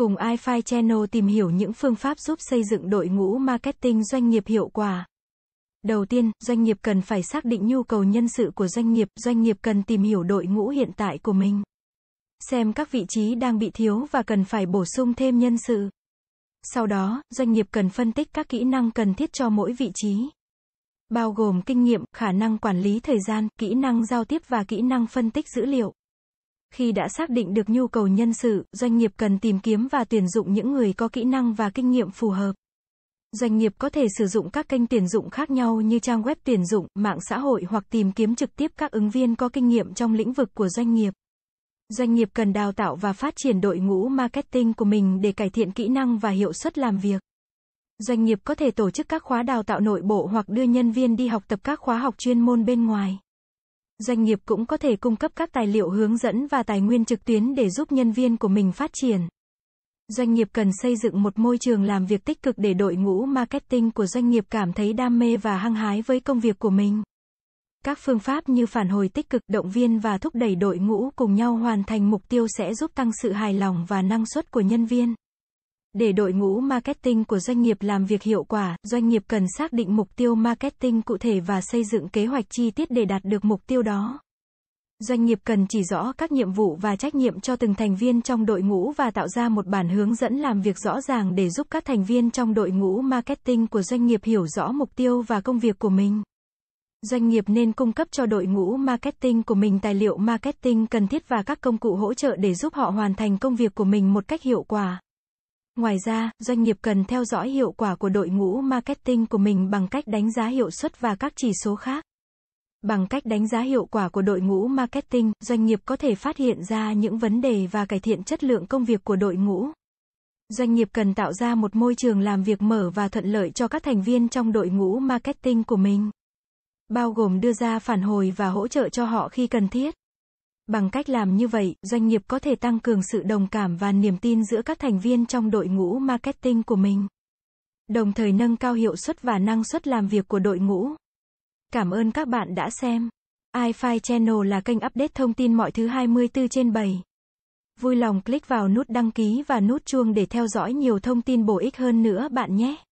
Cùng iFi Channel tìm hiểu những phương pháp giúp xây dựng đội ngũ marketing doanh nghiệp hiệu quả. Đầu tiên, doanh nghiệp cần phải xác định nhu cầu nhân sự của doanh nghiệp, doanh nghiệp cần tìm hiểu đội ngũ hiện tại của mình. Xem các vị trí đang bị thiếu và cần phải bổ sung thêm nhân sự. Sau đó, doanh nghiệp cần phân tích các kỹ năng cần thiết cho mỗi vị trí. Bao gồm kinh nghiệm, khả năng quản lý thời gian, kỹ năng giao tiếp và kỹ năng phân tích dữ liệu. Khi đã xác định được nhu cầu nhân sự, doanh nghiệp cần tìm kiếm và tuyển dụng những người có kỹ năng và kinh nghiệm phù hợp. Doanh nghiệp có thể sử dụng các kênh tuyển dụng khác nhau như trang web tuyển dụng, mạng xã hội hoặc tìm kiếm trực tiếp các ứng viên có kinh nghiệm trong lĩnh vực của doanh nghiệp. Doanh nghiệp cần đào tạo và phát triển đội ngũ marketing của mình để cải thiện kỹ năng và hiệu suất làm việc. Doanh nghiệp có thể tổ chức các khóa đào tạo nội bộ hoặc đưa nhân viên đi học tập các khóa học chuyên môn bên ngoài doanh nghiệp cũng có thể cung cấp các tài liệu hướng dẫn và tài nguyên trực tuyến để giúp nhân viên của mình phát triển. Doanh nghiệp cần xây dựng một môi trường làm việc tích cực để đội ngũ marketing của doanh nghiệp cảm thấy đam mê và hăng hái với công việc của mình. Các phương pháp như phản hồi tích cực, động viên và thúc đẩy đội ngũ cùng nhau hoàn thành mục tiêu sẽ giúp tăng sự hài lòng và năng suất của nhân viên. Để đội ngũ marketing của doanh nghiệp làm việc hiệu quả, doanh nghiệp cần xác định mục tiêu marketing cụ thể và xây dựng kế hoạch chi tiết để đạt được mục tiêu đó. Doanh nghiệp cần chỉ rõ các nhiệm vụ và trách nhiệm cho từng thành viên trong đội ngũ và tạo ra một bản hướng dẫn làm việc rõ ràng để giúp các thành viên trong đội ngũ marketing của doanh nghiệp hiểu rõ mục tiêu và công việc của mình. Doanh nghiệp nên cung cấp cho đội ngũ marketing của mình tài liệu marketing cần thiết và các công cụ hỗ trợ để giúp họ hoàn thành công việc của mình một cách hiệu quả. Ngoài ra, doanh nghiệp cần theo dõi hiệu quả của đội ngũ marketing của mình bằng cách đánh giá hiệu suất và các chỉ số khác. Bằng cách đánh giá hiệu quả của đội ngũ marketing, doanh nghiệp có thể phát hiện ra những vấn đề và cải thiện chất lượng công việc của đội ngũ. Doanh nghiệp cần tạo ra một môi trường làm việc mở và thuận lợi cho các thành viên trong đội ngũ marketing của mình, bao gồm đưa ra phản hồi và hỗ trợ cho họ khi cần thiết. Bằng cách làm như vậy, doanh nghiệp có thể tăng cường sự đồng cảm và niềm tin giữa các thành viên trong đội ngũ marketing của mình. Đồng thời nâng cao hiệu suất và năng suất làm việc của đội ngũ. Cảm ơn các bạn đã xem. iFi Channel là kênh update thông tin mọi thứ 24 trên 7. Vui lòng click vào nút đăng ký và nút chuông để theo dõi nhiều thông tin bổ ích hơn nữa bạn nhé.